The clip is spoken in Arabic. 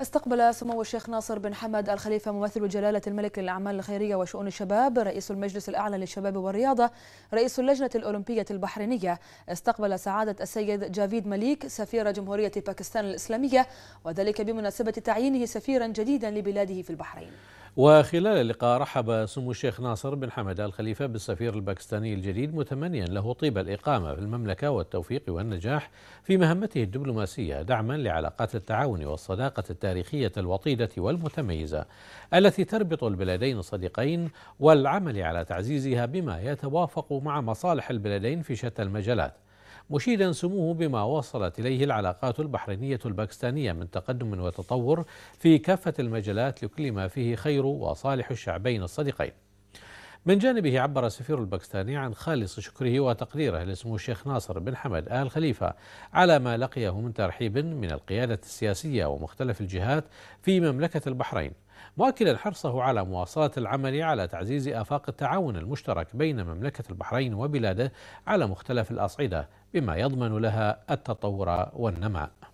استقبل سمو الشيخ ناصر بن حمد الخليفة ممثل جلالة الملك للأعمال الخيرية وشؤون الشباب رئيس المجلس الأعلى للشباب والرياضة رئيس اللجنة الأولمبية البحرينية استقبل سعادة السيد جافيد مليك سفير جمهورية باكستان الإسلامية وذلك بمناسبة تعيينه سفيرا جديدا لبلاده في البحرين وخلال اللقاء رحب سمو الشيخ ناصر بن حمد آل خليفة بالسفير الباكستاني الجديد متمنيا له طيب الإقامة في المملكة والتوفيق والنجاح في مهمته الدبلوماسية دعما لعلاقات التعاون والصداقة التاريخية الوطيدة والمتميزة التي تربط البلدين الصديقين والعمل على تعزيزها بما يتوافق مع مصالح البلدين في شتى المجالات مشيدا سموه بما وصلت إليه العلاقات البحرينية الباكستانية من تقدم وتطور في كافة المجالات لكل ما فيه خير وصالح الشعبين الصديقين من جانبه عبر السفير الباكستاني عن خالص شكره وتقديره لسمو الشيخ ناصر بن حمد آل خليفة على ما لقيه من ترحيب من القيادة السياسية ومختلف الجهات في مملكة البحرين مؤكدا حرصه على مواصلة العمل على تعزيز آفاق التعاون المشترك بين مملكة البحرين وبلاده على مختلف الأصعدة بما يضمن لها التطور والنماء